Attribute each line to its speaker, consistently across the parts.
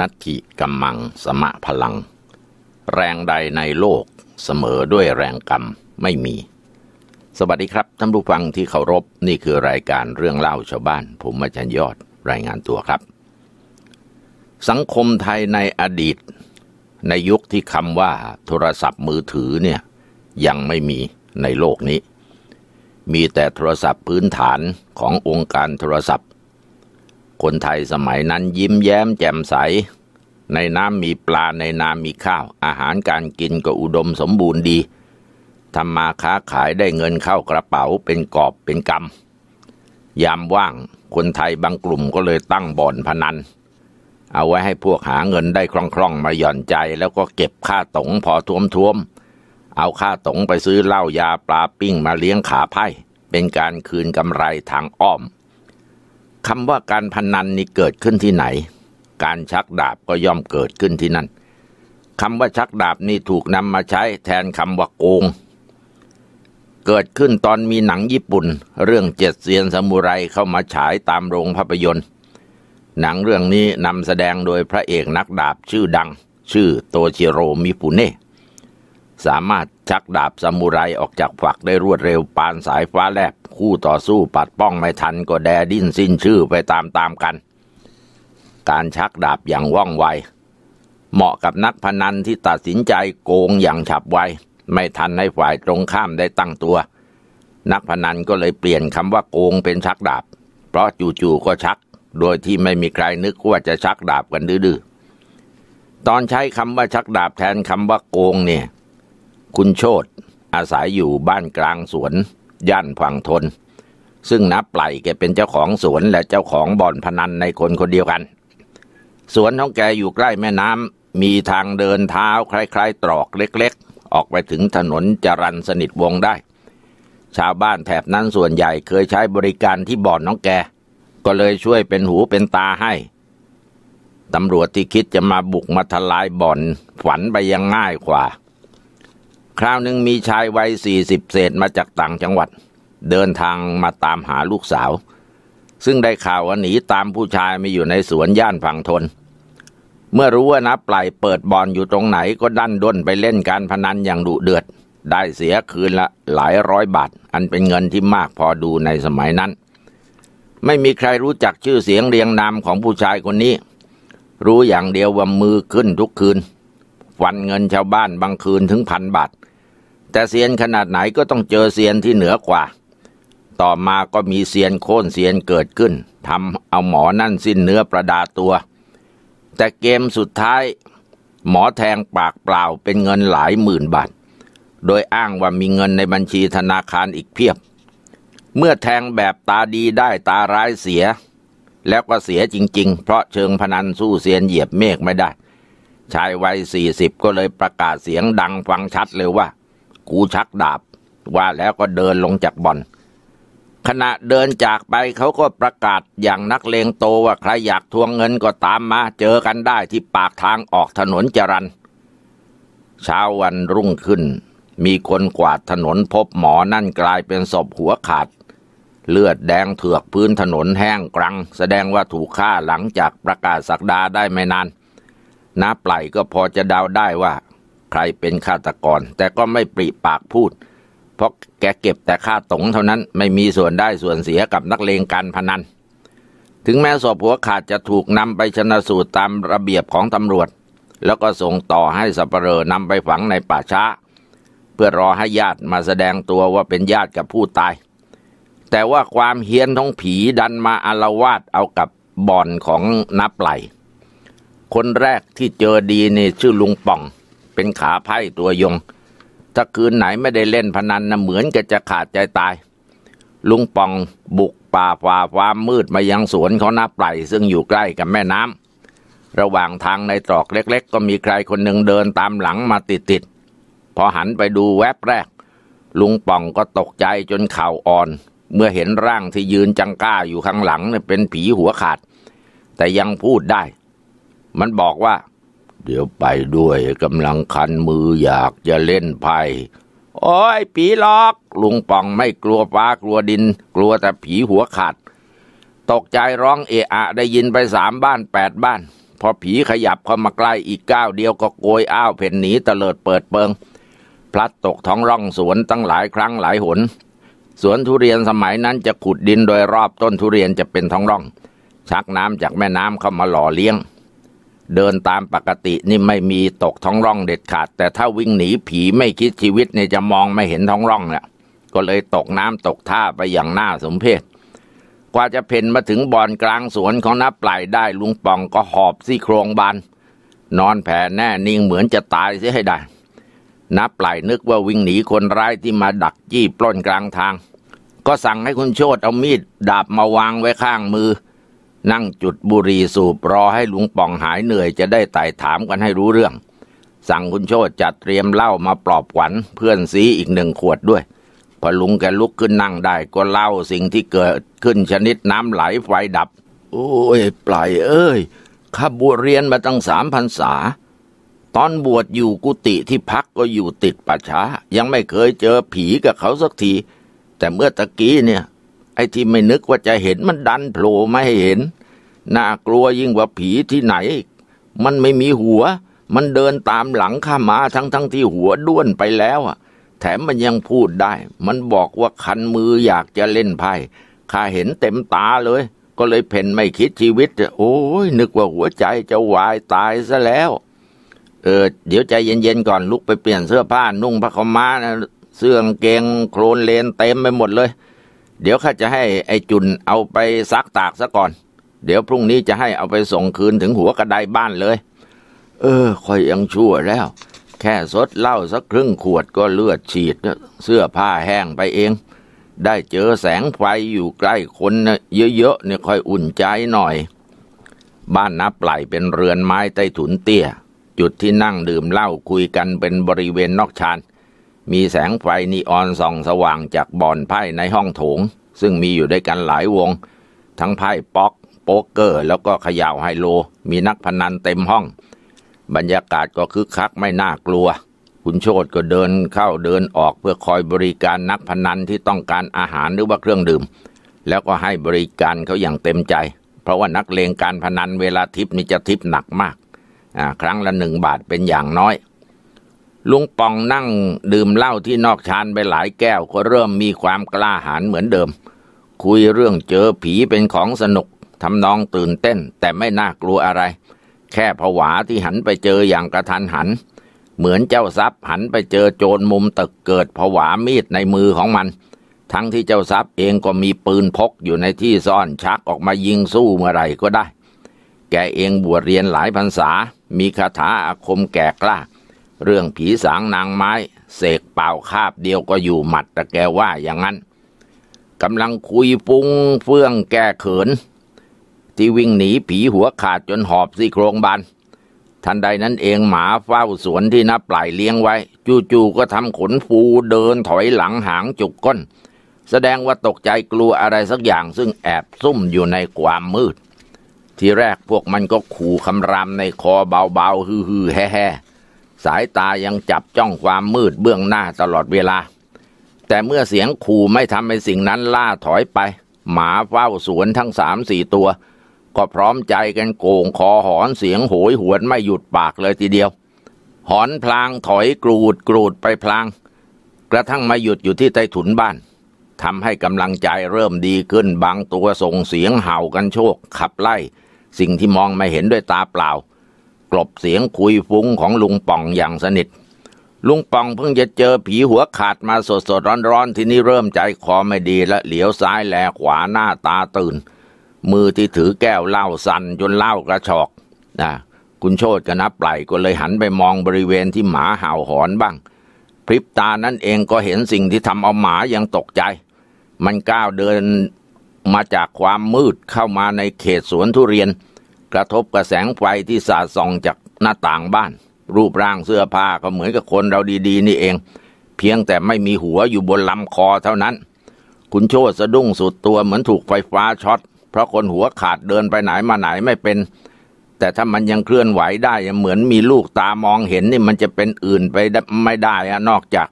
Speaker 1: นัตถิกัมมังสมะพลัง แรงใดในโลกเสมอด้วยแรงกรรมไม่มี สวัสดีครับท่านผู้ฟังที่เคารพ นี่คือรายการเรื่องเล่าชาวบ้านผมมาจันยยอดรายงานตัวครับ สังคมไทยในอดีต ในยุคที่คำว่าโทรศัพท์มือถือเนี่ยยังไม่มีในโลกนี้ มีแต่โทรศัพท์พื้นฐานขององค์การโทรศัพท์คนไทยสมัยนั้นยิ้มแย้มแจ่ม ใส ในน้ำมีปลาในนามีข้าว อาหารการกินก็อุดมสมบูรณ์ดีทำมาค้าขายได้เงินเข้ากระเป๋าเป็นกอบเป็นกำยามว่างคนไทยบางกลุ่มก็เลยตั้งบ่อนพนัน เอาไว้ให้พวกหาเงินได้คล่อง ๆ มาหย่อนใจแล้วก็เก็บค่าตงพอท้วมทวมเอาค่าตงไปซื้อเหล้ายาปลาปิ้งมาเลี้ยงขาไพ่ เป็นการคืนกำไรทางอ้อมคำว่าการพนันนี่เกิดขึ้นที่ไหน การชักดาบก็ย่อมเกิดขึ้นที่นั่น คำว่าชักดาบนี่ถูกนำมาใช้แทนคำว่าโกง เกิดขึ้นตอนมีหนังญี่ปุ่น เรื่องเจ็ดเซียนสมุไรเข้ามาฉายตามโรงภาพยนตร์ หนังเรื่องนี้นำแสดงโดยพระเอกนักดาบชื่อดัง ชื่อโตชิโรมิปุเน่สามารถชักดาบสมุไรออกจากฝักได้รวดเร็วปานสายฟ้าแลบคู่ต่อสู้ปัดป้องไม่ทันก็แดดิ้นสิ้นชื่อไปตามตามกัน การชักดาบอย่างว่องไว เหมาะกับนักพนันที่ตัดสินใจโกงอย่างฉับไวไม่ทันให้ฝ่ายตรงข้ามได้ตั้งตัว นักพนันก็เลยเปลี่ยนคำว่าโกงเป็นชักดาบ เพราะจู่ๆก็ชัก โดยที่ไม่มีใครนึกว่าจะชักดาบกันดื้อตอนใช้คำว่าชักดาบแทนคำว่าโกงเนี่ยคุณโชตอาศัยอยู่บ้านกลางสวนย่านพังทน ซึ่งนับไหลแกเป็นเจ้าของสวนและเจ้าของบ่อนพนันในคนคนเดียวกัน สวนของแกอยู่ใกล้แม่น้ำ มีทางเดินเท้าคล้าย ๆ ตรอกเล็กๆ ออกไปถึงถนนจรันสนิทวงได้ ชาวบ้านแถบนั้นส่วนใหญ่เคยใช้บริการที่บ่อนน้องแก ก็เลยช่วยเป็นหูเป็นตาให้ ตำรวจที่คิดจะมาบุกมาทลายบ่อนฝันไปยังง่ายกว่าคราวหนึ่งมีชายวัยสี่สิบเศษมาจากต่างจังหวัด เดินทางมาตามหาลูกสาว ซึ่งได้ข่าวว่าหนีตามผู้ชายมาอยู่ในสวนย่านฝั่งทน เมื่อรู้ว่านับปลายเปิดบอลอยู่ตรงไหนก็ดันด้นไปเล่นการพนันอย่างดุเดือด ได้เสียคืนละหลายร้อยบาท อันเป็นเงินที่มากพอดูในสมัยนั้น ไม่มีใครรู้จักชื่อเสียงเรียงนามของผู้ชายคนนี้ รู้อย่างเดียวว่ามือขึ้นทุกคืนวันเงินชาวบ้านบางคืนถึงพันบาทแต่เซียนขนาดไหนก็ต้องเจอเซียนที่เหนือกว่า ต่อมาก็มีเซียนโค่นเซียนเกิดขึ้น ทำเอาหมอนั่นสิ้นเนื้อประดาตัว แต่เกมสุดท้ายหมอแทงปากเปล่าเป็นเงินหลายหมื่นบาท โดยอ้างว่ามีเงินในบัญชีธนาคารอีกเพียบ เมื่อแทงแบบตาดีได้ตาร้ายเสีย แล้วก็เสียจริง ๆ เพราะเชิงพนันสู้เซียนเหยียบเมฆไม่ได้ ชายวัยสี่สิบก็เลยประกาศเสียงดังฟังชัดเลยว่ากูชักดาบว่าแล้วก็เดินลงจากบ่อน ขณะเดินจากไปเขาก็ประกาศอย่างนักเลงโตว่าใครอยากทวงเงินก็ตามมาเจอกันได้ที่ปากทางออกถนนจรันเช้าวันรุ่งขึ้นมีคนกวาดถนนพบหมอนั่นกลายเป็นศพหัวขาด เลือดแดงเถือกพื้นถนนแห้งกรังแสดงว่าถูกฆ่าหลังจากประกาศสักดาได้ไม่นานน้าปล่ก็พอจะเดาได้ว่าใครเป็นฆาตกรแต่ก็ไม่ปริปากพูด เพราะแกเก็บแต่ค่าตงเท่านั้นไม่มีส่วนได้ส่วนเสียกับนักเลงการพนัน ถึงแม้ศพหัวขาดจะถูกนำไปชนะสูตรตามระเบียบของตำรวจ แล้วก็ส่งต่อให้สัปเหร่อนำไปฝังในป่าช้า เพื่อรอให้ญาติมาแสดงตัวว่าเป็นญาติกับผู้ตาย แต่ว่าความเฮี้ยนท้องผีดันมาอารวาสเอากับบ่อนของนับไหลคนแรกที่เจอดีนี่ชื่อลุงป่องเป็นขาไพ่ตัวยง ถ้าคืนไหนไม่ได้เล่นพนันนะเหมือนกับจะขาดใจตาย ลุงปองบุกป่าฝ่าความมืดมายังสวนเขาหน้าไปซึ่งอยู่ใกล้กับแม่น้ำ ระหว่างทางในตรอกเล็กๆ ก็มีใครคนหนึ่งเดินตามหลังมาติด ๆ พอหันไปดูแวบแรก ลุงป่องก็ตกใจจนเข่าอ่อน เมื่อเห็นร่างที่ยืนจังก้าอยู่ข้างหลังเป็นผีหัวขาด แต่ยังพูดได้ มันบอกว่าเดี๋ยวไปด้วยกำลังคันมืออยากจะเล่นไพ่โอ้ยผีหลอก ลุงป่องไม่กลัวฟ้ากลัวดินกลัวแต่ผีหัวขาดตกใจร้องเอะอะได้ยินไปสามบ้านแปดบ้าน พอผีขยับเข้ามาใกล้อีกก้าวเดียวก็โกยอ้าวเพ่นหนีตะเลิดเปิดเปิง พลัดตกท้องร่องสวนตั้งหลายครั้งหลายหน สวนทุเรียนสมัยนั้นจะขุดดินโดยรอบต้นทุเรียนจะเป็นท้องร่องชักน้ำจากแม่น้ำเข้ามาหล่อเลี้ยงเดินตามปกตินี่ไม่มีตกท้องร่องเด็ดขาด แต่ถ้าวิ่งหนีผีไม่คิดชีวิตเนี่ยจะมองไม่เห็นท้องร่องเนี่ยก็เลยตกน้ำตกท่าไปอย่างน่าสมเพชกว่าจะเพ่นมาถึงบ่อนกลางสวนของนับปลายได้ลุงปองก็หอบซี่โครงบานนอนแผ่แน่นิ่งเหมือนจะตายเสียให้ได้นับปลายนึกว่าวิ่งหนีคนร้ายที่มาดักจี้ปล้นกลางทาง ก็สั่งให้คุณโชตเอามีดดาบมาวางไว้ข้างมือนั่งจุดบุรีสูบรอให้ลุงป่องหายเหนื่อยจะได้ไต่ถามกันให้รู้เรื่อง สั่งคุณโชตจัดเตรียมเหล้ามาปลอบขวัญ เพื่อนซีอีกหนึ่งขวดด้วย พอลุงแกลุกขึ้นนั่งได้ก็เล่าสิ่งที่เกิดขึ้นชนิดน้ำไหลไฟดับ โอ้ยปล่อยเอ้ย ข้าบวชเรียนมาตั้งสามพรรษาตอนบวชอยู่กุฏิที่พักก็อยู่ติดป่าช้า ยังไม่เคยเจอผีกับเขาสักที แต่เมื่อตะกี้เนี่ยอ้ที่ไม่นึกว่าจะเห็นมันดันโผล่มาให้เห็น น่ากลัวยิ่งกว่าผีที่ไหน มันไม่มีหัว มันเดินตามหลังข้ามาทั้งทั้งที่หัวด้วนไปแล้วอ่ะแถมมันยังพูดได้ มันบอกว่าคันมืออยากจะเล่นไพ่ข้าเห็นเต็มตาเลย ก็เลยเพ่นไม่คิดชีวิตโอ้ยนึกว่าหัวใจจะวายตายซะแล้ว เออเดี๋ยวใจเย็นๆก่อนลุกไปเปลี่ยนเสื้อผ้านุ่งผ้าขม้านะเสื้องเกงโครนเลนเต็มไปหมดเลยเดี๋ยวข้าจะให้ไอ้จุนเอาไปซักตากซะก่อน เดี๋ยวพรุ่งนี้จะให้เอาไปส่งคืนถึงหัวกระไดบ้านเลย เออคอยยังชั่วแล้ว แค่สดเหล้าสักครึ่งขวดก็เลือดฉีดเสื้อผ้าแห้งไปเอง ได้เจอแสงไฟอยู่ใกล้คนเยอะๆเนี่ยค่อยอุ่นใจหน่อย บ้านนับไหลเป็นเรือนไม้ใต้ถุนเตี้ย จุดที่นั่งดื่มเหล้าคุยกันเป็นบริเวณนอกชานมีแสงไฟนีออนส่อง สว่างจากบ่อนไพ่ในห้องโถง ซึ่งมีอยู่ด้วยกันหลายวง ทั้งไพ่ป๊อก โป๊กเกอร์ แล้วก็ขย่าวไฮโล มีนักพนันเต็มห้อง บรรยากาศก็คึกคักไม่น่ากลัว คุณโชตก็เดินเข้าเดินออกเพื่อคอยบริการนักพนันที่ต้องการอาหารหรือว่าเครื่องดื่ม แล้วก็ให้บริการเขาอย่างเต็มใจ เพราะว่านักเลงการพนันเวลาทิปนี่จะทิปหนักมากครั้งละหนึ่งบาทเป็นอย่างน้อยลุงปองนั่งดื่มเหล้าที่นอกชานไปหลายแก้วก็เริ่มมีความกล้าหาญเหมือนเดิม คุยเรื่องเจอผีเป็นของสนุกทำนองตื่นเต้นแต่ไม่น่ากลัวอะไร แค่ผวาที่หันไปเจออย่างกระทันหัน เหมือนเจ้าทรัพย์หันไปเจอโจรมุมตึกเกิดผวามีดในมือของมัน ทั้งที่เจ้าทรัพย์เองก็มีปืนพกอยู่ในที่ซ่อนชักออกมายิงสู้เมื่อไรก็ได้ แกเองบวชเรียนหลายพรรษา มีคาถาอาคมแก่กล้าเรื่องผีสางนางไม้ เสกเป่าคาบเดียวก็อยู่หมัดแต่แกว่าอย่างนั้นกำลังคุยปุ้งเฟื่องแก้เขิน ที่วิ่งหนีผีหัวขาดจนหอบซี่โครงบานทันใดนั้นเองหมาเฝ้าสวนที่นับปลายเลี้ยงไว้ จู่ๆก็ทำขนฟูเดินถอยหลังหางจุกก้น แสดงว่าตกใจกลัวอะไรสักอย่างซึ่งแอบซุ่มอยู่ในความมืด ที่แรกพวกมันก็ขู่คำรามในคอเบาๆฮือๆแฮ่ๆสายตายังจับจ้องความมืดเบื้องหน้าตลอดเวลา แต่เมื่อเสียงขู่ไม่ทำให้สิ่งนั้นล่าถอยไป หมาเฝ้าสวนทั้งสามสี่ตัว ก็พร้อมใจกันโก่งคอหอนเสียงโหยหวนไม่หยุดปากเลยทีเดียว หอนพลางถอยกรูดกรูดไปพลาง กระทั่งมาหยุดอยู่ที่ใต้ถุนบ้านทำให้กำลังใจเริ่มดีขึ้นบางตัวส่งเสียงเห่ากันโชค ขับไล่ สิ่งที่มองไม่เห็นด้วยตาเปล่ากลบเสียงคุยฟุ้งของลุงป่องอย่างสนิท ลุงป่องเพิ่งจะเจอผีหัวขาดมาสดสดร้อนๆ ที่นี่เริ่มใจคอไม่ดีและเหลียวซ้ายแลขวาหน้าตาตื่น มือที่ถือแก้วเหล้าสั่นจนเหล้ากระชอกนะคุณโชตกนับไหลก็เลยหันไปมองบริเวณที่หมาเห่าหอนบ้าง พริบตานั่นเองก็เห็นสิ่งที่ทำเอาหมายังตกใจ มันก้าวเดินมาจากความมืดเข้ามาในเขตสวนทุเรียนกระทบกับแสงไฟที่สาดส่องจากหน้าต่างบ้าน รูปร่างเสื้อผ้าก็เหมือนกับคนเราดีๆนี่เอง เพียงแต่ไม่มีหัวอยู่บนลำคอเท่านั้น คุณโชดสะดุ้งสุดตัวเหมือนถูกไฟฟ้าช็อตเพราะคนหัวขาดเดินไปไหนมาไหนไม่เป็น แต่ถ้ามันยังเคลื่อนไหวได้เหมือนมีลูกตามองเห็นนี่มันจะเป็นอื่นไปไม่ได้นอกจาก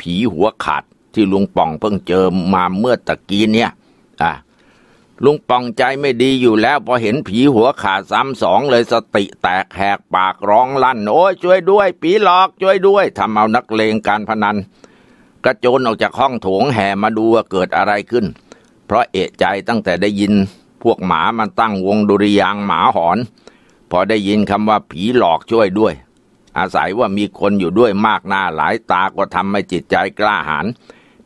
Speaker 1: ผีหัวขาดที่ลุงป่องเพิ่งเจอมาเมื่อตะกี้เนี่ยลุงปองใจไม่ดีอยู่แล้วพอเห็นผีหัวขาดซ้ำสองเลยสติแตกแหกปาก ร้องลั่นโอ้ยช่วยด้วยผีหลอกช่วยด้วยทำเอานักเลงการพนัน กระโจนออกจากห้องโถงแห่มาดูว่าเกิดอะไรขึ้น เพราะเอะใจตั้งแต่ได้ยินพวกหมามันตั้งวงดุริยางหมาหอน พอได้ยินคำว่าผีหลอกช่วยด้วย อาศัยว่ามีคนอยู่ด้วยมาก หน้าหลายตาก็ทำให้จิตใจกล้าหาญ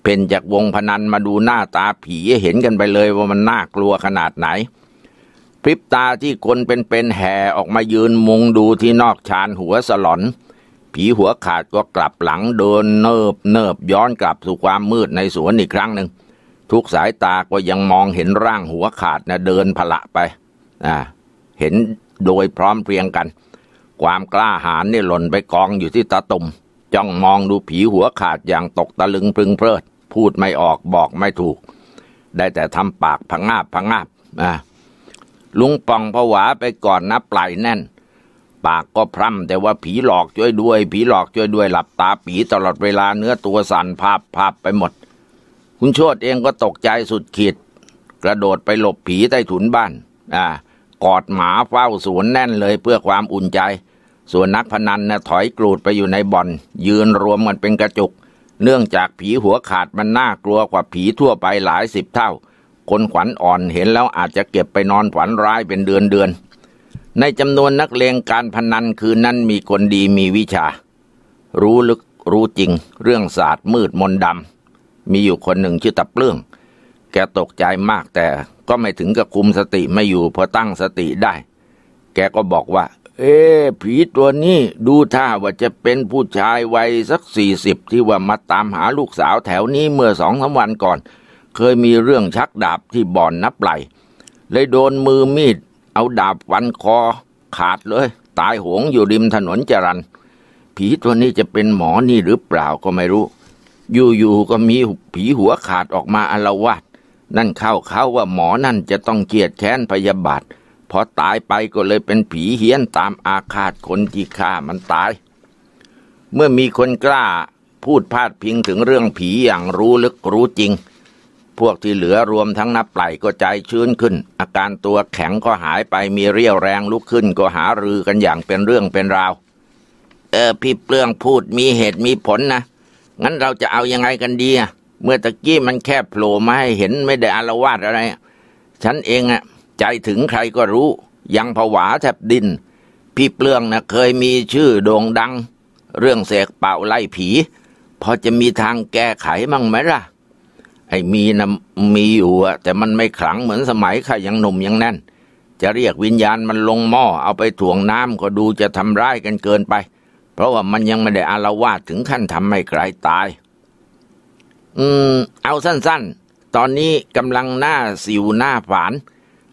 Speaker 1: เพ่นจากวงพนันมาดูหน้าตาผีเห็นกันไปเลยว่ามันน่ากลัวขนาดไหนพริบตาที่คนเป็นๆแห่ออกมายืนมุงดูที่นอกชานหัวสลอน ผีหัวขาดก็กลับหลังเดินเนิบเนิบย้อนกลับสู่ความมืดในสวนอีกครั้งหนึ่งทุกสายตาก็ยังมองเห็นร่างหัวขาดนะเดินผละไปอ่าเห็นโดยพร้อมเพรียงกัน ความกล้าหาญนี่หล่นไปกองอยู่ที่ตาตุ่มจ้องมองดูผีหัวขาดอย่างตกตะลึงพึงเพลิดพูดไม่ออกบอกไม่ถูกได้แต่ทำปากพังงาบพังงาบอ่ะลุงปองผวาไปก่อนนะ ปลายแน่น ปากก็พร่ำแต่ว่าผีหลอกช่วยด้วย ผีหลอกช่วยด้วย หลับตาผีตลอดเวลาเนื้อตัวสั่นภาพภาพไปหมด คุณโชดเองก็ตกใจสุดขีด กระโดดไปหลบผีใต้ถุนบ้านอ่ากอดหมาเฝ้าสวนแน่นเลยเพื่อความอุ่นใจ ส่วนนักพนันนะ่ะถอยกรูดไปอยู่ในบ่อน ยืนรวมกันเป็นกระจุกเนื่องจากผีหัวขาดมันน่ากลัวกว่าผีทั่วไปหลายสิบเท่า คนขวัญอ่อนเห็นแล้วอาจจะเก็บไปนอนฝันร้ายเป็นเดือนเดือน ในจำนวนนักเลงการพนันคืนนั้นมีคนดีมีวิชา รู้ลึกรู้จริงเรื่องศาสตร์ มืดมนดำมีอยู่คนหนึ่งชื่อตับเรื่องแกตกใจมากแต่ก็ไม่ถึงกับคุมสติไม่อยู่พอตั้งสติได้ แกก็บอกว่าเอ๊ผีตัวนี้ดูท่าว่าจะเป็นผู้ชายวัยสักสี่สิบที่ว่ามาตามหาลูกสาวแถวนี้เมื่อสองสาวันก่อน เคยมีเรื่องชักดาบที่บ่อนนับไหลเลยโดนมือมีดเอาดาบฟันคอ ขาดเลย ตายหงอยู่ริมถนนจรันผีตัวนี้จะเป็นหมอนี่หรือเปล่าก็ไม่รู้อยู่ๆก็มีผีหัวขาดออกมาอารวาดนั่นเข้าเขาว่าหมอนั่นจะต้องเกียดแค้นพยาบาทพอตายไปก็เลยเป็นผีเฮี้ยนตามอาฆาตคนที่ฆ่ามันตาย เมื่อมีคนกล้าพูดพาดพิงถึงเรื่องผีอย่างรู้ลึกรู้จริง พวกที่เหลือรวมทั้งนับไหลก็ใจชื้นขึ้น อาการตัวแข็งก็หายไปมีเรี่ยวแรงลุกขึ้น ก็หารือกันอย่างเป็นเรื่องเป็นราวเออพี่เปลืองพูดมีเหตุมีผลนะงั้นเราจะเอายังไงกันดีเมื่อตะกี้มันแค่โผล่มาให้เห็นไม่ได้อารวาสอะไรฉันเองอะใจถึงใครก็รู้ ยังผวาแทบดิน พี่เปลืองนะเคยมีชื่อโด่งดัง เรื่องเสกเป่าไล่ผี พอจะมีทางแก้ไขมั้งไหมล่ะไอ้มีนะมีอยู่อะแต่มันไม่ขลังเหมือนสมัยข้ายังหนุ่มยังแน่น จะเรียกวิญญาณมันลงหม้อเอาไปถ่วงน้ำก็ดูจะทำร้ายกันเกินไป เพราะว่ามันยังไม่ได้อารวาสถึงขั้นทำให้ใครตาย อืม เอาสั้น ๆ ตอนนี้กำลังหน้าสิวหน้าฝาน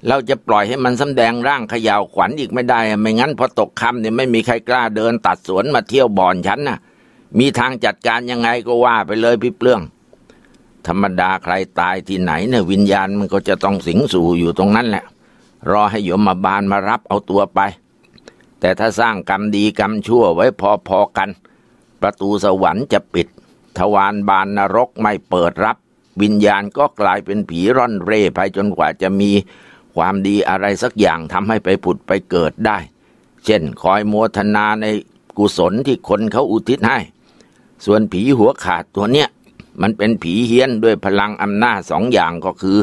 Speaker 1: เราจะปล่อยให้มันสำแดงร่างขยาวขวัญอีกไม่ได้ ไม่งั้นพอตกค่ำเนี่ยไม่มีใครกล้าเดินตัดสวนมาเที่ยวบ่อนฉันนะ่ะมีทางจัดการยังไงก็ว่าไปเลยพี่เปลือง ธรรมดาใครตายที่ไหนเนี่ยวิญญาณมันก็จะต้องสิงสู่อยู่ตรงนั้นแหละ รอให้โยมมาบานมารับเอาตัวไป แต่ถ้าสร้างกรรมดีกรรมชั่วไว้พอๆกัน ประตูสวรรค์จะปิด ทวารบานนรกไม่เปิดรับ วิญญาณก็กลายเป็นผีร่อนเร่ไปจนกว่าจะมีความดีอะไรสักอย่างทำให้ไปผุดไปเกิดได้ เช่นคอยมัวทนาในกุศลที่คนเขาอุทิศให้ ส่วนผีหัวขาดตัวเนี้ย มันเป็นผีเฮี้ยนด้วยพลังอำนาจสองอย่างก็คือ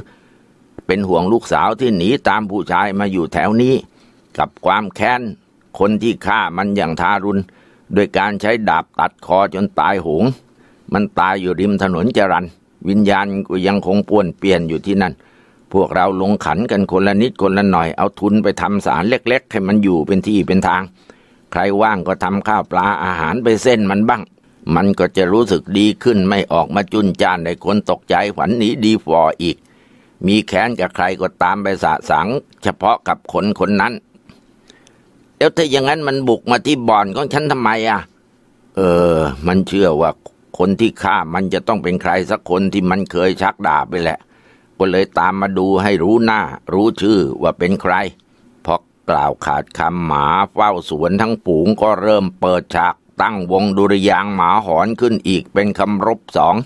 Speaker 1: เป็นห่วงลูกสาวที่หนีตามผู้ชายมาอยู่แถวนี้ กับความแค้นคนที่ฆ่ามันอย่างทารุณ้วยการใช้ดาบตัดคอจนตายหง มันตายอยู่ริมถนนจรันวิญญาณก็ยังคงป่วนเปลี่ยนอยู่ที่นั่นพวกเราลงขันกันคนละนิดคนละหน่อยเอาทุนไปทำสารเล็กๆให้มันอยู่เป็นที่เป็นทาง ใครว่างก็ทำข้าวปลาอาหารไปเส้นมันบ้าง มันก็จะรู้สึกดีขึ้นไม่ออกมาจุนจานในคนตกใจฝันหนีดีฟออีก มีแค้นกับใครก็ตามไปสะสังเฉพาะกับคนคนนั้นแล้วถ้าอย่างนั้นมันบุกมาที่บ่อนของฉันทำไมอ่ะ เออ มันเชื่อว่าคนที่ฆ่ามันจะต้องเป็นใครสักคนที่มันเคยชักดาบไปแหละก็เลยตามมาดูให้รู้หน้ารู้ชื่อว่าเป็นใครพอกล่าวขาดคำหมาเฝ้าสวนทั้งปูงก็เริ่มเปิดฉากตั้งวงดุริยางหมาหอนขึ้นอีกเป็นคำรบสอง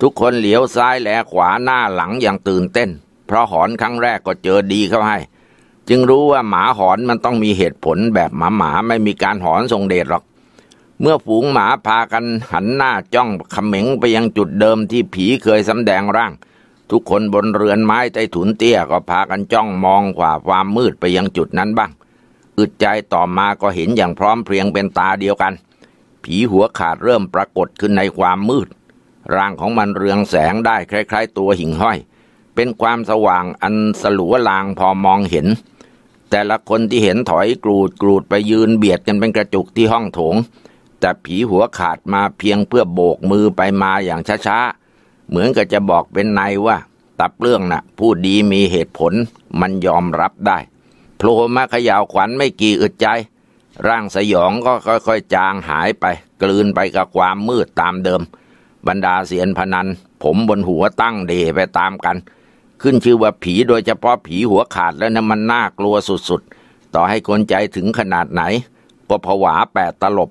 Speaker 1: ทุกคนเหลียวซ้ายแลขวาหน้าหลังอย่างตื่นเต้น เพราะหอนครั้งแรกก็เจอดีเข้าให้ จึงรู้ว่าหมาหอนมันต้องมีเหตุผลแบบหมาหมาไม่มีการหอนทรงเดชหรอก เมื่อฝูงหมาพากันหันหน้าจ้องขม็งไปยังจุดเดิมที่ผีเคยสำแดงร่างทุกคนบนเรือนไม้ใต้ถุนเตี้ยก็พากันจ้องมองขวาความมืดไปยังจุดนั้นบ้างอึดใจต่อมาก็เห็นอย่างพร้อมเพรียงเป็นตาเดียวกัน ผีหัวขาดเริ่มปรากฏขึ้นในความมืดร่างของมันเรืองแสงได้คล้ายๆ ตัวหิ่งห้อย เป็นความสว่างอันสลัวลางพอมองเห็น แต่ละคนที่เห็นถอยกรูดกรูดไปยืนเบียดกันเป็นกระจุกที่ห้องโถง แต่ผีหัวขาดมาเพียงเพื่อโบกมือไปมาอย่างช้าๆเหมือนกับจะบอกเป็นในว่า ตับเรื่องนะ่ะผู้ดีมีเหตุผลมันยอมรับได้โผล่มาขยาวขวัญไม่กี่อึดใจ ร่างสยองก็ค่อยๆจางหายไป กลืนไปกับความมืดตามเดิม บรรดาเสียนพนัน ผมบนหัวตั้งเดไปตามกัน ขึ้นชื่อว่าผีโดยเฉพาะผีหัวขาดแล้วนะมันน่ากลัวสุดๆ ต่อให้คนใจถึงขนาดไหน ก็ผวาแปดตลบ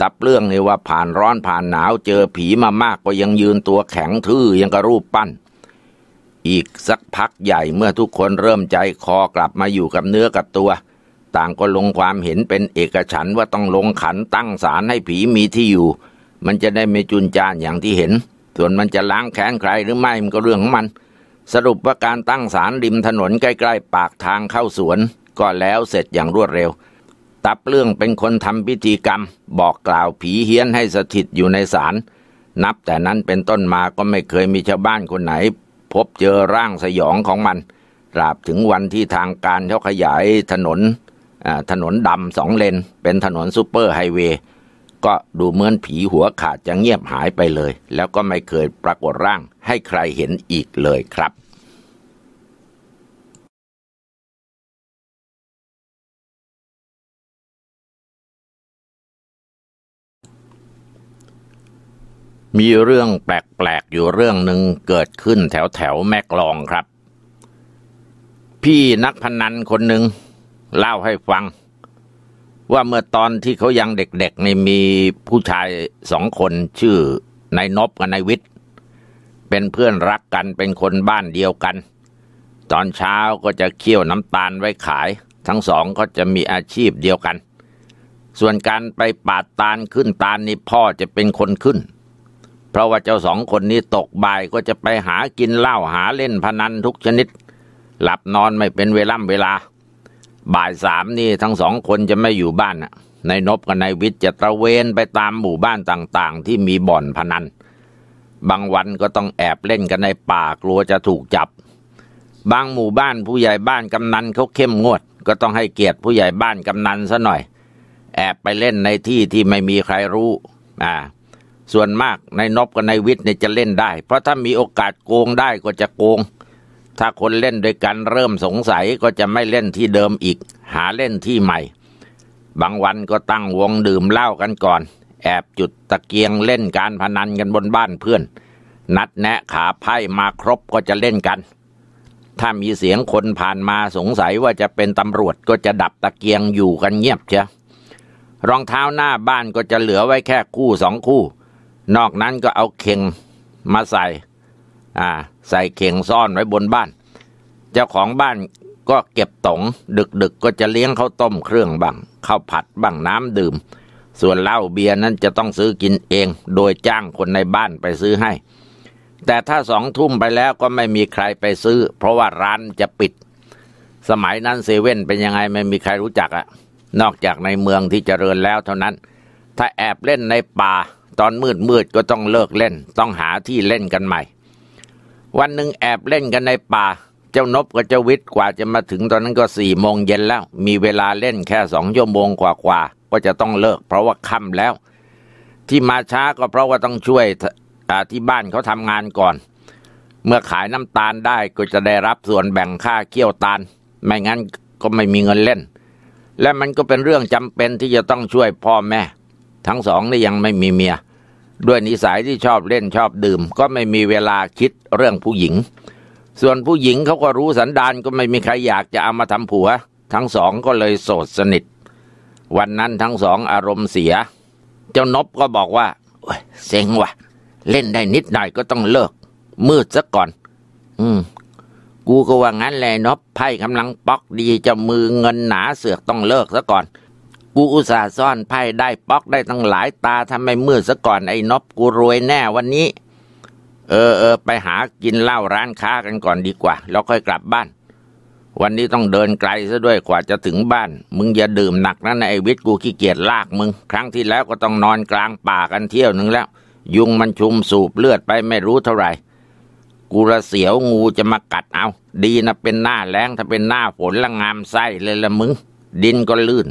Speaker 1: ตับเรื่องนี่ว่าผ่านร้อนผ่านหนาวเจอผีมามากก็ยังยืนตัวแข็งทื่อยังกระรูปปั้น อีกสักพักใหญ่เมื่อทุกคนเริ่มใจคอกลับมาอยู่กับเนื้อกับตัว ต่างก็ลงความเห็นเป็นเอกฉันว่าต้องลงขันตั้งศาลให้ผีมีที่อยู่ มันจะได้ไม่จุนจานอย่างที่เห็น ส่วนมันจะล้างแค้นใครหรือไม่มันก็เรื่องของมัน สรุปว่าการตั้งศาลริมถนนใกล้ๆปากทางเข้าสวน ก็แล้วเสร็จอย่างรวดเร็วตับเรื่องเป็นคนทำพิธีกรรมบอกกล่าวผีเฮี้ยนให้สถิตอยู่ในศาลนับแต่นั้นเป็นต้นมาก็ไม่เคยมีชาวบ้านคนไหนพบเจอร่างสยองของมัน ราบถึงวันที่ทางการเขาขยายถนนถนนดำสองเลน เป็นถนนซูเปอร์ไฮเวย์ก็ดูเหมือนผีหัวขาดจะเงียบหายไปเลย แล้วก็ไม่เคยปรากฏร่างให้ใครเห็นอีกเลยครับมีเรื่องแปลกๆ อยู่เรื่องหนึ่งเกิดขึ้นแถวแถวแม่กลองครับ พี่นักพนันคนหนึ่งเล่าให้ฟัง ว่าเมื่อตอนที่เขายังเด็กๆในมีผู้ชายสองคนชื่อนายนบกับนายวิทย์ เป็นเพื่อนรักกันเป็นคนบ้านเดียวกัน ตอนเช้าก็จะเคี่ยวน้ำตาลไว้ขาย ทั้งสองก็จะมีอาชีพเดียวกัน ส่วนการไปปาดตาลขึ้นตาลนี่พ่อจะเป็นคนขึ้นเพราะว่าเจ้าสองคนนี้ตกบ่ายก็จะไปหากินเหล้าหาเล่นพนันทุกชนิด หลับนอนไม่เป็นเวล่ำเวลา บ่ายสามนี่ทั้งสองคนจะไม่อยู่บ้านนายนบกับนายวิทย์จะตระเวนไปตามหมู่บ้านต่างๆที่มีบ่อนพนัน บางวันก็ต้องแอบเล่นกันในป่ากลัวจะถูกจับ บางหมู่บ้านผู้ใหญ่บ้านกำนันเขาเข้มงวด ก็ต้องให้เกียรติผู้ใหญ่บ้านกำนันซะหน่อย แอบไปเล่นในที่ที่ไม่มีใครรู้อ่าส่วนมากในนบกับในวิทย์เนี่ยจะเล่นได้ เพราะถ้ามีโอกาสโกงได้ก็จะโกง ถ้าคนเล่นด้วยกันเริ่มสงสัยก็จะไม่เล่นที่เดิมอีก หาเล่นที่ใหม่ บางวันก็ตั้งวงดื่มเหล้ากันก่อน แอบจุดตะเกียงเล่นการพนันกันบนบ้านเพื่อน นัดแนะขาไพ่มาครบก็จะเล่นกัน ถ้ามีเสียงคนผ่านมาสงสัยว่าจะเป็นตำรวจก็จะดับตะเกียงอยู่กันเงียบเชียรองเท้าหน้าบ้านก็จะเหลือไว้แค่คู่สองคู่นอกนั้นก็เอาเข่งมาใส่ใส่เข่งซ่อนไว้บนบ้าน เจ้าของบ้านก็เก็บตงดึกๆกก็จะเลี้ยงข้าวต้มเครื่องบังข้าวผัดบังน้ำดื่ม ส่วนเหล้าเบียร์นั้นจะต้องซื้อกินเอง โดยจ้างคนในบ้านไปซื้อให้ แต่ถ้าสองทุ่มไปแล้วก็ไม่มีใครไปซื้อ เพราะว่าร้านจะปิด สมัยนั้นเซเว่นเป็นยังไงไม่มีใครรู้จักอะนอกจากในเมืองที่เจริญแล้วเท่านั้น ถ้าแอบเล่นในป่าตอนมืดมืดก็ต้องเลิกเล่น ต้องหาที่เล่นกันใหม่ วันหนึ่งแอบเล่นกันในป่า เจ้านบกับเจ้าวิทย์กว่าจะมาถึงตอนนั้นก็สี่โมงเย็นแล้ว มีเวลาเล่นแค่สองชั่วโมงกว่ากว่าก็จะต้องเลิก เพราะว่าค่ำแล้ว ที่มาช้าก็เพราะว่าต้องช่วยที่บ้านเขาทำงานก่อน เมื่อขายน้ำตาลได้ก็จะได้รับส่วนแบ่งค่าเกี่ยวตาล ไม่งั้นก็ไม่มีเงินเล่น และมันก็เป็นเรื่องจำเป็นที่จะต้องช่วยพ่อแม่ทั้งสองนี่ยังไม่มีเมีย ด้วยนิสัยที่ชอบเล่นชอบดื่ม ก็ไม่มีเวลาคิดเรื่องผู้หญิง ส่วนผู้หญิงเขาก็รู้สันดานก็ไม่มีใครอยากจะเอามาทำผัว ทั้งสองก็เลยโสดสนิท วันนั้นทั้งสองอารมณ์เสีย เจ้านบก็บอกว่าเซ็งว่ะ เล่นได้นิดหน่อยก็ต้องเลิก มืดซะก่อน อืมกูก็ว่างั้นแหละนบไพ่กำลังป๊อกดีจะมือเงินหนาเสือกต้องเลิกซะก่อนกูอุตส่าห์ซ่อนไพ่ได้ป๊อกได้ตั้งหลายตาทำไมมืดซะก่อนไอ้นบกูรวยแน่ วันนี้ เออเออไปหากินเหล้าร้านค้ากันก่อนดีกว่า แล้วค่อยกลับบ้าน วันนี้ต้องเดินไกลซะด้วยกว่าจะถึงบ้าน มึงอย่าดื่มหนักนะไอ้วิทย์กูขี้เกียจลากมึง ครั้งที่แล้วก็ต้องนอนกลางป่ากันเที่ยวหนึ่งแล้ว ยุงมันชุมสูบเลือดไปไม่รู้เท่าไหร่ กูระเสียวงูจะมากัดเอา ดีนะเป็นหน้าแรงถ้าเป็นหน้าฝนละงามไส้เลยละมึง ดินก็ลื่น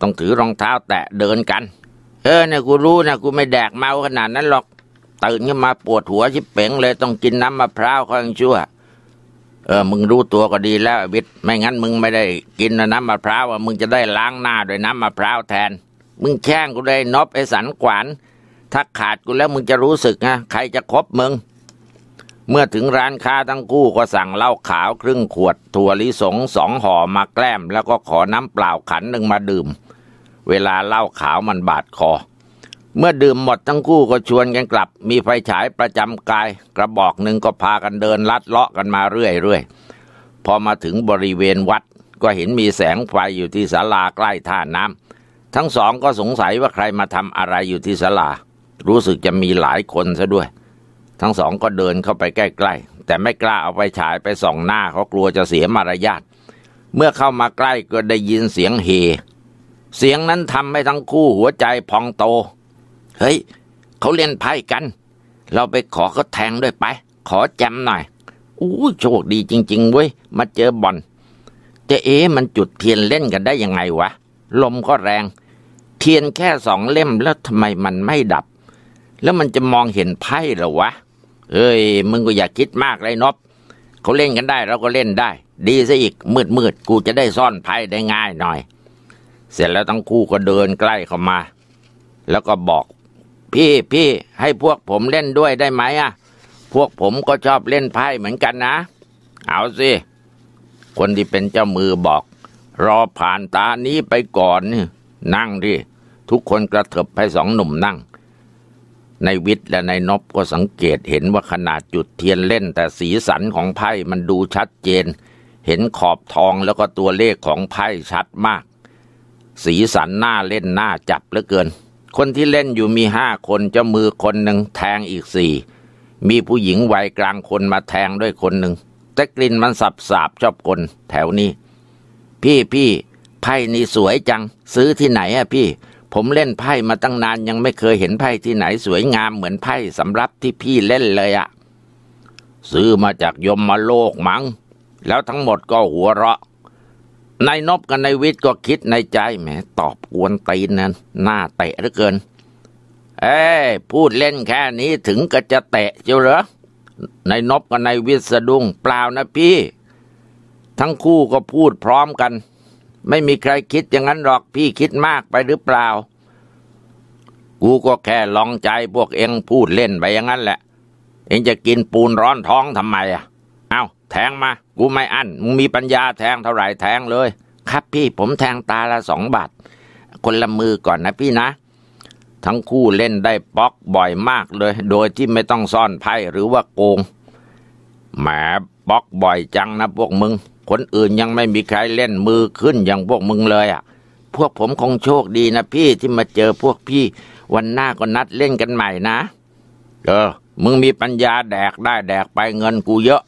Speaker 1: ต้องถือรองเท้าแตะเดินกัน เออเนี่ยกูรู้นะกูไม่แดกเมาขนาดนั้นหรอก ตื่นขึ้นมาปวดหัวชิบเป๋งเลย ต้องกินน้ำมะพร้าวข้างชั่ว เออมึงรู้ตัวก็ดี แล้ววิทย์ไม่งั้นมึงไม่ได้ กินน้ำมะพร้าวมึงจะได้ล้างหน้าด้วยน้ำมะพร้าวแทน มึงแช่งกูได้นบไอสันขวาน ถ้าขาดกูแล้วมึงจะรู้สึกไงใครจะคบมึง เมื่อถึงร้านค้าทั้งคู่ก็สั่งเหล้าขาว ครึ่งขวดถั่วลิสง สองห่อมาแกล้ม แล้วก็ขอน้ำเปล่าขันหนึ่งมาดื่มเวลาเหล้าขาวมันบาดคอ เมื่อดื่มหมดทั้งคู่ก็ชวนกันกลับ มีไฟฉายประจำกายกระบอกหนึ่งก็พากันเดินลัดเลาะกันมาเรื่อยๆพอมาถึงบริเวณวัดก็เห็นมีแสงไฟอยู่ที่ศาลาใกล้ท่าน้ำ ทั้งสองก็สงสัยว่าใครมาทำอะไรอยู่ที่ศาลา รู้สึกจะมีหลายคนซะด้วย ทั้งสองก็เดินเข้าไปใกล้ๆ แต่ไม่กล้าเอาไฟฉายไปส่องหน้าเขากลัวจะเสียมารยาท เมื่อเข้ามาใกล้ก็ได้ยินเสียงเฮเสียงนั้นทำให้ทั้งคู่หัวใจพองโต เฮ้ยเขาเล่นไพ่กัน เราไปขอเขาแทงด้วยไป ขอแจมหน่อยอู้โชคดีจริง ๆเว้ย มาเจอบอลแต่เอ๊มันจุดเทียนเล่นกันได้ยังไงวะ ลมก็แรง เทียนแค่สองเล่มแล้วทำไมมันไม่ดับ แล้วมันจะมองเห็นไพ่หรอวะเอ้ยมึงก็อย่าคิดมากเลยนบเขาเล่นกันได้เราก็เล่นได้ ดีซะอีกมืดๆกูจะได้ซ่อนไพ่ได้ง่ายหน่อยเสร็จแล้วทั้งคู่ก็เดินใกล้เข้ามาแล้วก็บอก พี่พี่ ให้พวกผมเล่นด้วยได้ไหมอ่ะพวกผมก็ชอบเล่นไพ่เหมือนกันนะ เอาสิ คนที่เป็นเจ้ามือบอก รอผ่านตานี้ไปก่อนนี่นั่งดิทุกคนกระเถิบให้สองหนุ่มนั่ง ในวิทย์และในนบก็สังเกตเห็นว่าขนาดจุดเทียนเล่น แต่สีสันของไพ่มันดูชัดเจน เห็นขอบทองแล้วก็ตัวเลขของไพ่ชัดมากสีสันหน้าเล่นหน้าจับเหลือเกิน คนที่เล่นอยู่มีห้าคนเจ้ามือคนหนึ่งแทงอีกสี่มีผู้หญิงวัยกลางคนมาแทงด้วยคนหนึ่งแต่กลิ่นมันสับสาบชอบคน แถวนี้ พี่พี่ไพ่นี่สวยจัง ซื้อที่ไหนอะพี่ ผมเล่นไพ่มาตั้งนานยังไม่เคยเห็นไพ่ที่ไหนสวยงามเหมือนไพ่สำหรับที่พี่เล่นเลยอะซื้อมาจากยมมาโลกมัง้งแล้วทั้งหมดก็หัวเราะนายนบกับนายวิทย์ก็คิดในใจแหมตอบกวนตีนนั้นหน้าเตะเหลือเกิน เอ้พูดเล่นแค่นี้ถึงก็จะเตะเจ้าเหรอนายนบกับนายวิทย์สะดุ้งเปล่านะพี่ ทั้งคู่ก็พูดพร้อมกัน ไม่มีใครคิดอย่างนั้นหรอกพี่คิดมากไปหรือเปล่า กูก็แค่ลองใจพวกเองพูดเล่นไปอย่างนั้นแหละ เองจะกินปูนร้อนท้องทำไมอ่ะแทงมา กูไม่อัน้นมึงมีปัญญาแทงเท่าไหร่แทงเลย ครับพี่ ผมแทงตาละสองบาท คนละมือก่อนนะพี่นะ ทั้งคู่เล่นได้ป๊อกบ่อยมากเลย โดยที่ไม่ต้องซ่อนไพ่หรือว่าโกง แหมป๊อกบ่อยจังนะพวกมึง คนอื่นยังไม่มีใครเล่นมือขึ้นอย่างพวกมึงเลยอะ่ะ พวกผมคงโชคดีนะพี่ที่มาเจอพวกพี่ วันหน้าก็นัดเล่นกันใหม่นะ เออ มึงมีปัญญาแดกได้แดกไปเงินกูเยอะ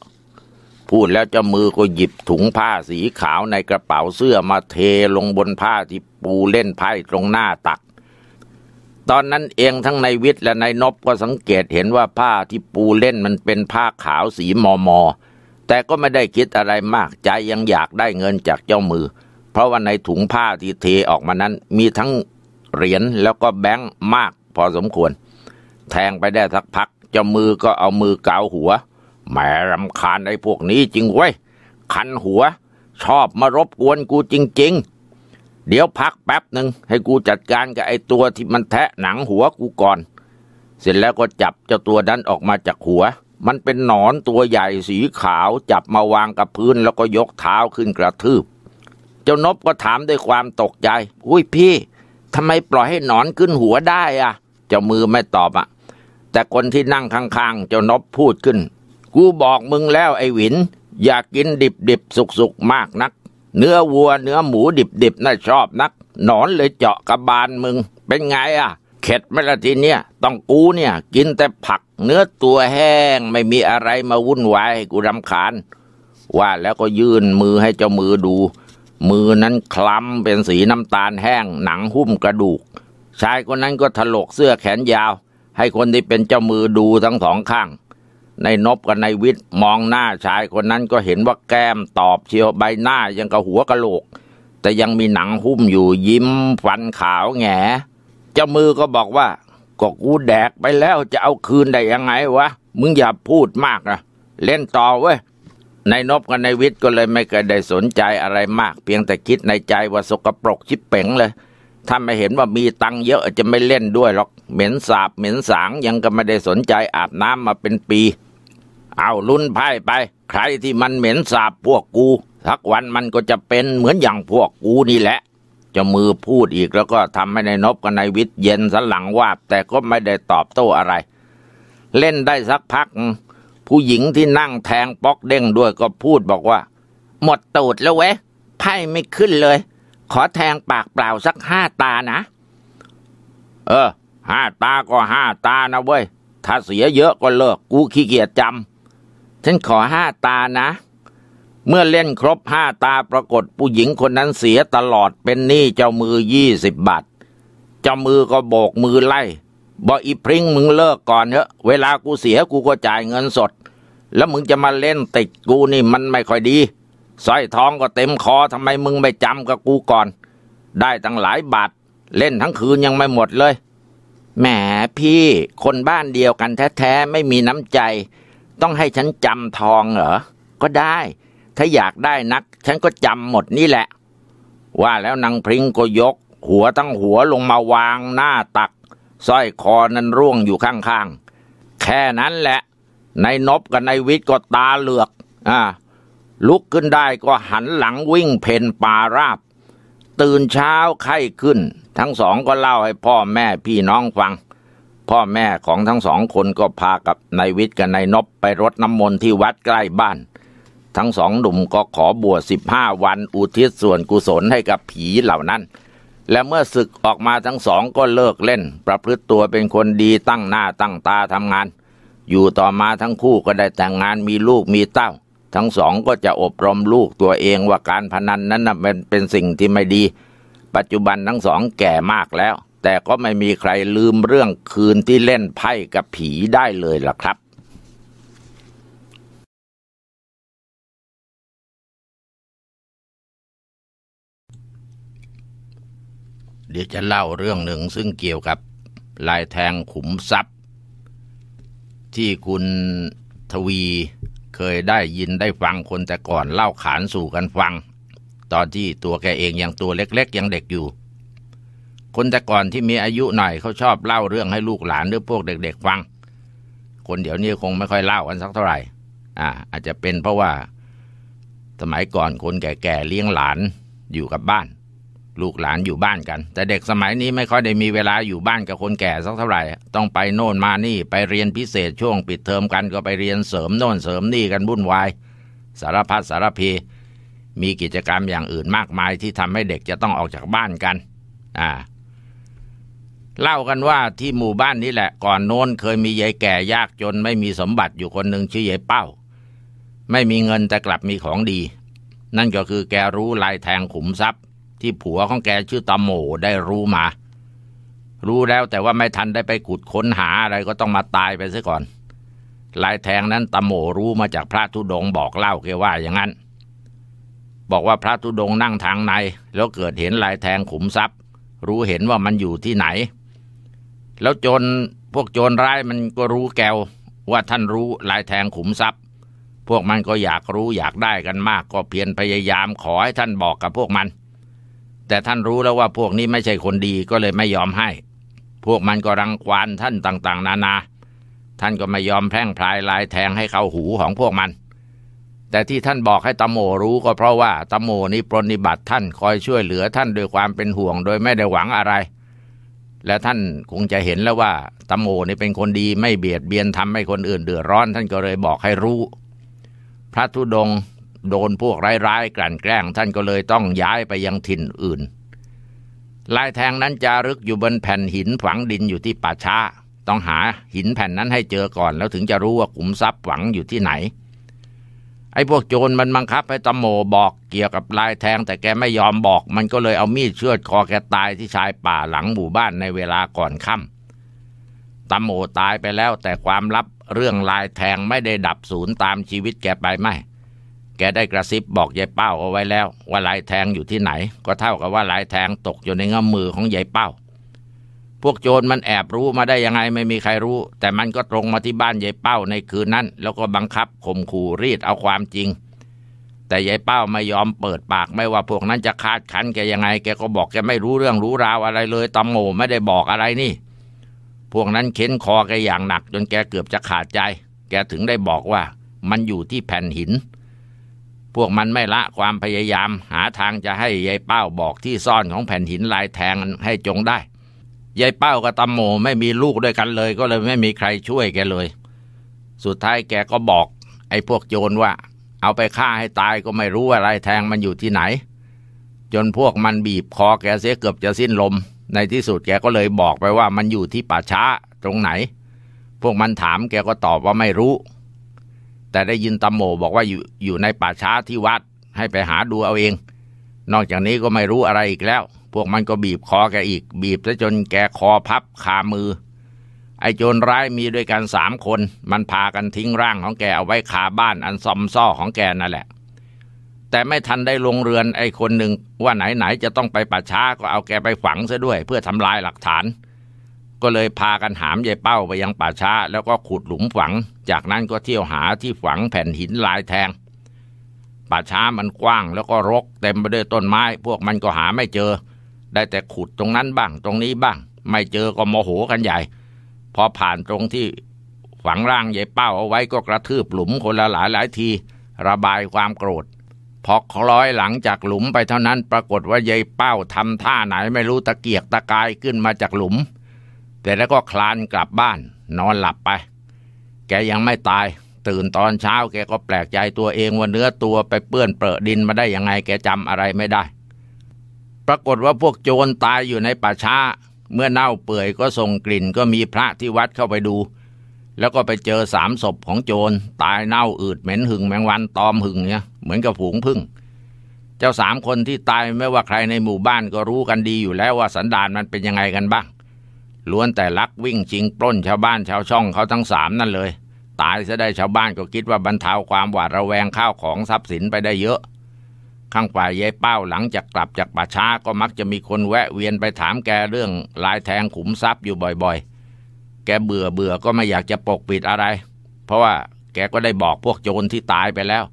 Speaker 1: พูดแล้วเจ้ามือก็หยิบถุงผ้าสีขาวในกระเป๋าเสื้อมาเทลงบนผ้าที่ปูเล่นไพ่ตรงหน้าตัก ตอนนั้นเองทั้งในวิทย์และในนบก็สังเกตเห็นว่าผ้าที่ปูเล่นมันเป็นผ้าขาวสีมอมอ แต่ก็ไม่ได้คิดอะไรมากใจยังอยากได้เงินจากเจ้ามือ เพราะว่าในถุงผ้าที่เทออกมานั้นมีทั้งเหรียญแล้วก็แบงค์มากพอสมควร แทงไปได้สักพัก เจ้ามือก็เอามือเกาหัวแหมรำคาญไอ้พวกนี้จริงเว้ย คันหัว ชอบมารบกวนกูจริง ๆ เดี๋ยวพักแป๊บหนึ่งให้กูจัดการกับไอ้ตัวที่มันแทะหนังหัวกูก่อน เสร็จแล้วก็จับเจ้าตัวนั้นออกมาจากหัว มันเป็นหนอนตัวใหญ่สีขาวจับมาวางกับพื้นแล้วก็ยกเท้าขึ้นกระทืบ เจ้านบก็ถามด้วยความตกใจ อุ้ยพี่ ทำไมปล่อยให้หนอนขึ้นหัวได้อะเจ้ามือไม่ตอบอะแต่คนที่นั่งข้าง ๆ เจ้านบพูดขึ้นกูบอกมึงแล้วไอ้หวิน อย่ากินดิบดิบสุกสุกมากนัก เนื้อวัวเนื้อหมูดิบดิบน่าชอบนักหนอนเลยเจาะกระบาลมึง เป็นไงอ่ะเข็ดไหมละทีเนี้ยต้องกูเนี่ยกินแต่ผัก เนื้อตัวแห้งไม่มีอะไรมาวุ่นวายให้กูรำคาญ ว่าแล้วก็ยื่นมือให้เจ้ามือดู มือนั้นคล้ำเป็นสีน้ำตาลแห้งหนังหุ้มกระดูก ชายคนนั้นก็ถลกเสื้อแขนยาวให้คนที่เป็นเจ้ามือดูทั้งสองข้างในนบกับในวิทย์มองหน้าชายคนนั้นก็เห็นว่าแก้มตอบเชียวใบหน้ายังกับหัวกระโหลก แต่ยังมีหนังหุ้มอยู่ ยิ้มฟันขาวแงเจ้ามือก็บอกว่าก็กูแดกไปแล้วจะเอาคืนได้ยังไงวะมึงอย่าพูดมากนะเล่นต่อเว้ยนายนบกับนายวิทย์ก็เลยไม่เคยได้สนใจอะไรมาก เพียงแต่คิดในใจว่า สกปรกชิบเป๋งเลย ถ้าไม่เห็นว่ามีตังเยอะ จะไม่เล่นด้วยหรอกเหม็นสาบเหม็นสางยังก็ไม่ได้สนใจอาบน้ำมาเป็นปีเอาลุ้นไพ่ไป ใครที่มันเหม็นสาบพวกกูสักวันมันก็จะเป็นเหมือนอย่างพวกกูนี่แหละ จะมือพูดอีกแล้วก็ทำให้ในนบกับนายวิทย์เย็นสันหลังวาบแต่ก็ไม่ได้ตอบโต้อะไร เล่นได้สักพัก ผู้หญิงที่นั่งแทงป๊อกเด้งด้วยก็พูดบอกว่า หมดตูดแล้วเว้ไพ่ไม่ขึ้นเลย ขอแทงปากเปล่าสักห้าตานะ เออ ห้าตาก็ห้าตานะเว้ย ถ้าเสียเยอะก็เลิกกูขี้เกียจจำฉันขอห้าตานะ เมื่อเล่นครบห้าตาปรากฏผู้หญิงคนนั้นเสียตลอดเป็นหนี้เจ้ามือยี่สิบบาท เจ้ามือก็โบกมือไล่บอกอีพริ้งมึงเลิกก่อนเถอะเวลากูเสียกูก็จ่ายเงินสด แล้วมึงจะมาเล่นติดกูนี่มันไม่ค่อยดีสร้อยทองก็เต็มคอทำไมมึงไม่จำกับกูก่อน ได้ตั้งหลายบาทเล่นทั้งคืนยังไม่หมดเลย แหมพี่คนบ้านเดียวกันแท้ๆไม่มีน้ำใจต้องให้ฉันจำทองเหรอ ก็ได้ ถ้าอยากได้นักฉันก็จำหมดนี่แหละ ว่าแล้วนางพริ้งก็ยก หัวตั้งหัวลงมาวางหน้าตักสร้อยคอนั้นร่วงอยู่ข้างๆ แค่นั้นแหละ นายนบกับนายวิทย์ก็ตาเหลือก อ่า ลุกขึ้นได้ก็หันหลังวิ่งเพนป่าราบ ตื่นเช้าไข้ขึ้น ทั้งสองก็เล่าให้พ่อแม่พี่น้องฟังพ่อแม่ของทั้งสองคนก็พากับนายวิทย์กับนายนบไปรดน้ำมนต์ที่วัดใกล้บ้าน ทั้งสองหนุ่มก็ขอบวชสิบห้าวันอุทิศส่วนกุศลให้กับผีเหล่านั้น และเมื่อศึกออกมาทั้งสองก็เลิกเล่นประพฤติตัวเป็นคนดีตั้งหน้าตั้งตาทำงาน อยู่ต่อมาทั้งคู่ก็ได้แต่งงานมีลูกมีเต้า ทั้งสองก็จะอบรมลูกตัวเองว่าการพนันนั้นเป็นเป็นสิ่งที่ไม่ดี ปัจจุบันทั้งสองแก่มากแล้วแต่ก็ไม่มีใครลืมเรื่องคืนที่เล่นไพ่กับผีได้เลยล่ะครับ เดี๋ยวจะเล่าเรื่องหนึ่งซึ่งเกี่ยวกับลายแทงขุมทรัพย์ ที่คุณทวีเคยได้ยินได้ฟังคนแต่ก่อนเล่าขานสู่กันฟัง ตอนที่ตัวแกเองยังตัวเล็กๆยังเด็กอยู่คนแต่ก่อนที่มีอายุหน่อยเขาชอบเล่าเรื่องให้ลูกหลานหรือพวกเด็ก ๆ ฟัง คนเดี๋ยวนี้คงไม่ค่อยเล่ากันสักเท่าไหร่ อ่าอาจจะเป็นเพราะว่า สมัยก่อนคนแก่ๆเลี้ยงหลานอยู่กับบ้าน ลูกหลานอยู่บ้านกัน แต่เด็กสมัยนี้ไม่ค่อยได้มีเวลาอยู่บ้านกับคนแก่สักเท่าไหร่ ต้องไปโน่นมานี่ไปเรียนพิเศษช่วงปิดเทอมกันก็ไปเรียนเสริมโน่นเสริมนี่กันวุ่นวายสารพัดสารพีมีกิจกรรมอย่างอื่นมากมายที่ทำให้เด็กจะต้องออกจากบ้านกัน อ่าเล่ากันว่าที่หมู่บ้านนี้แหละก่อนโน้น เคยมียายแก่ยากจนไม่มีสมบัติอยู่คนหนึ่งชื่อยายเป้า ไม่มีเงินแต่กลับมีของดี นั่นก็คือแกรู้ลายแทงขุมทรัพย์ ที่ผัวของแกชื่อตมโมได้รู้มา รู้แล้วแต่ว่าไม่ทันได้ไปขุดค้นหาอะไรก็ต้องมาตายไปซะก่อนลายแทงนั้นตมโมรู้มาจากพระธุดงบอกเล่าแกว่าอย่างนั้น บอกว่าพระธุดงนั่งทางใน แล้วเกิดเห็นลายแทงขุมทรัพย์ รู้เห็นว่ามันอยู่ที่ไหนแล้วโจรพวกโจรร้ายมันก็รู้แกวว่าท่านรู้ลายแทงขุมทรัพย์ พวกมันก็อยากรู้อยากได้กันมากก็เพียรพยายามขอให้ท่านบอกกับพวกมัน แต่ท่านรู้แล้วว่าพวกนี้ไม่ใช่คนดีก็เลยไม่ยอมให้ พวกมันก็รังควานท่านต่าง ๆ นานา ท่านก็ไม่ยอมแพร่งพลายลายแทงให้เข้าหูของพวกมัน แต่ที่ท่านบอกให้ตโม รู้ ก็เพราะว่าตโมนี้ปรนิบัติท่านคอยช่วยเหลือท่านโดยความเป็นห่วง โดยไม่ได้หวังอะไรและท่านคงจะเห็นแล้วว่าตโมนี่เป็นคนดีไม่เบียดเบียนทำให้คนอื่น เดือดร้อน ท่านก็เลยบอกให้รู้ พระธุดงโดนพวกร้ายๆกลั่นแกล้ง ท่านก็เลยต้องย้ายไปยังถิ่นอื่นลายแทงนั้นจารึกอยู่บนแผ่นหินฝังดินอยู่ที่ป่าช้าต้องหาหินแผ่นนั้นให้เจอก่อน แล้วถึงจะรู้ว่าขุมทรัพย์ฝังอยู่ที่ไหนไอ้พวกโจรมันบังคับให้ตะโมบอกเกี่ยวกับลายแทง แต่แกไม่ยอมบอก มันก็เลยเอามีดเชือดคอแก ตายที่ชายป่าหลังหมู่บ้านในเวลาก่อนค่ำตะโมตายไปแล้วแต่ความลับเรื่องลายแทงไม่ได้ดับสูญตามชีวิตแก ไปไม่แกได้กระซิบบอกยายเป้าเอาไว้แล้วว่าลายแทงอยู่ที่ไหน ก็เท่ากับว่าลายแทงตกอยู่ในเงื้อมือของยายเป้าพวกโจรมันแอบรู้มาได้ยังไงไม่มีใครรู้ แต่มันก็ตรงมาที่บ้านยายเป้าในคืนนั้น แล้วก็บังคับข่มขู่รีดเอาความจริง แต่ยายเป้าไม่ยอมเปิดปากไม่ว่าพวกนั้นจะคาดคันแกยังไง แกก็บอกแกไม่รู้เรื่องรู้ราวอะไรเลยตำโมไม่ได้บอกอะไรนี่ พวกนั้นเข็นคอแกอย่างหนัก จนแกเกือบจะขาดใจ แกถึงได้บอกว่ามันอยู่ที่แผ่นหิน พวกมันไม่ละความพยายาม หาทางจะให้ยายเป้าบอกที่ซ่อนของแผ่นหินลายแทงให้จงได้ยายเป้ากับตาโมไม่มีลูกด้วยกันเลย ก็เลยไม่มีใครช่วยแกเลย สุดท้ายแกก็บอกไอ้พวกโจรว่า เอาไปฆ่าให้ตายก็ไม่รู้อะไรแทงมันอยู่ที่ไหน จนพวกมันบีบคอแกเสียเกือบจะสิ้นลม ในที่สุดแกก็เลยบอกไปว่ามันอยู่ที่ป่าช้าตรงไหน พวกมันถามแกก็ตอบว่าไม่รู้ แต่ได้ยินตาโมบอกว่าอยู่อยู่ในป่าช้าที่วัดให้ไปหาดูเอาเอง นอกจากนี้ก็ไม่รู้อะไรอีกแล้วพวกมันก็บีบคอแกอีก บีบซะจนแกคอพับขามือ ไอ้โจรร้ายมีด้วยกันสามคน มันพากันทิ้งร่างของแก เอาไว้คาบ้านอันซอมซ่อของแกนั่นแหละ แต่ไม่ทันได้ลงเรือนไอ้คนหนึ่งว่าไหนไหนจะต้องไปป่าช้าก็เอาแกไปฝังซะด้วยเพื่อทำลายหลักฐาน ก็เลยพากันหามยายเป้าไปยังป่าช้าแล้วก็ขุดหลุมฝัง จากนั้นก็เที่ยวหาที่ฝังแผ่นหินลายแทงป่าช้ามันกว้างแล้วก็รกเต็มไปด้วยต้นไม้พวกมันก็หาไม่เจอได้แต่ขุดตรงนั้นบ้าง ตรงนี้บ้าง ไม่เจอก็โมโหกันใหญ่ พอผ่านตรงที่ฝังร่างยายเป้าเอาไว้ก็กระทืบหลุมคนละหลายหลายทีระบายความโกรธพอคล้อยหลังจากหลุมไปเท่านั้นปรากฏว่ายายเป้าทำท่าไหนไม่รู้ตะเกียกตะกายขึ้นมาจากหลุม แต่แล้วก็คลานกลับบ้าน นอนหลับไป แกยังไม่ตาย ตื่นตอนเช้าแกก็แปลกใจตัวเองว่าเนื้อตัวไปเปื้อนเปรอะดินมาได้ยังไง แกจำอะไรไม่ได้ปรากฏว่าพวกโจรตายอยู่ในป่าช้าเมื่อเน่าเปื่อยก็ส่งกลิ่น ก็มีพระที่วัดเข้าไปดู แล้วก็ไปเจอสามศพของโจร ตายเน่าอืดเหม็นหึงแมงวัน ตอมหึงเนี่ยเหมือนกับฝูงพึ่งเจ้าสามคนที่ตายไม่ว่าใครในหมู่บ้านก็รู้กันดีอยู่แล้วว่าสันดานมันเป็นยังไงกันบ้าง ล้วนแต่ลักวิ่งชิงปล้นชาวบ้านชาวช่องเขาทั้งสามนั่นเลย ตายซะได้ชาวบ้านก็คิดว่าบรรเทาความหวาดระแวงข้าวของทรัพย์สินไปได้เยอะข้างฝ่ายยายเป้าหลังจากกลับจากป่าช้าก็มักจะมีคนแวะเวียนไปถามแกเรื่องลายแทงขุมทรัพย์อยู่บ่อยๆ แกเบื่อเบื่อก็ไม่อยากจะปกปิดอะไร เพราะว่าแกก็ได้บอกพวกโจรที่ตายไปแล้ว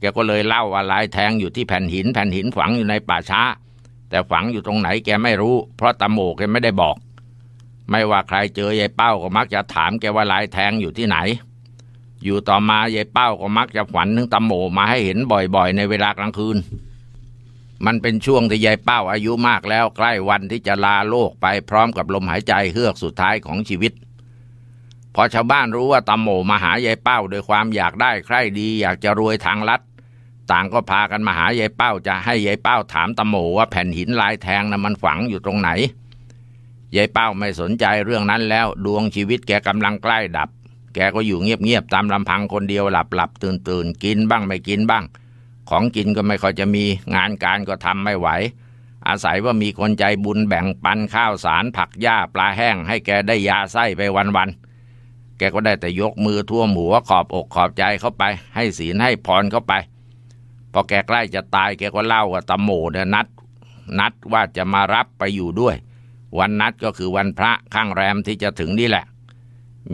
Speaker 1: แกก็เลยเล่าว่าลายแทงอยู่ที่แผ่นหินแผ่นหินฝังอยู่ในป่าช้า แต่ฝังอยู่ตรงไหนแกไม่รู้ เพราะตาโมแกไม่ได้บอก ไม่ว่าใครเจอยายเป้าก็มักจะถามแกว่าลายแทงอยู่ที่ไหนอยู่ต่อมา ยายเป้าก็มักจะฝันถึงตาโมมาให้เห็นบ่อยๆ ในเวลากลางคืน มันเป็นช่วงที่ยายเป้าอายุมากแล้วใกล้วันที่จะลาโลกไปพร้อมกับลมหายใจเฮือกสุดท้ายของชีวิตพอชาวบ้านรู้ว่าตาโมมาหายายเป้าโดยความอยากได้ใคร่ดีอยากจะรวยทางลัด ต่างก็พากันมาหายายเป้าจะให้ยายเป้าถามตาโมว่าแผ่นหินลายแทงนะ่ะมันฝังอยู่ตรงไหนยายเป้าไม่สนใจเรื่องนั้นแล้วดวงชีวิตแกกำลังใกล้ดับแกก็อยู่เงียบๆ ตามลำพังคนเดียวหลับหลับตื่นตื่นกินบ้างไม่กินบ้าง ของกินก็ไม่ค่อยจะมีงานการก็ทำไม่ไหว อาศัยว่ามีคนใจบุญแบ่งปันข้าวสารผักหญ้าปลาแห้ง ให้แกได้ยาไส้ไปวันๆ แกก็ได้แต่ยกมือท่วมหัวขอบอกขอบใจเข้าไป ให้ศีลให้พรเข้าไปพอแกใกล้จะตายแกก็เล่าว่าตาโมเนี่ยนัด นัดว่าจะมารับไปอยู่ด้วย วันนัดก็คือวันพระข้างแรมที่จะถึงนี่แหละ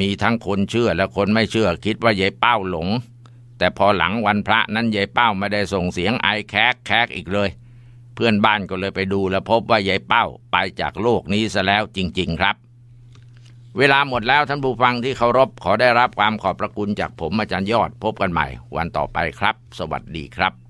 Speaker 1: มีทั้งคนเชื่อและคนไม่เชื่อคิดว่ายายเป้าหลง แต่พอหลังวันพระนั้นยายเป้าไม่ได้ส่งเสียงไอแคกแคกอีกเลย เพื่อนบ้านก็เลยไปดูและพบว่ายายเป้าไปจากโลกนี้ซะแล้วจริงๆครับ เวลาหมดแล้วท่านผู้ฟังที่เคารพขอได้รับความขอบพระคุณจากผมอาจารย์ยอดพบกันใหม่วันต่อไปครับ สวัสดีครับ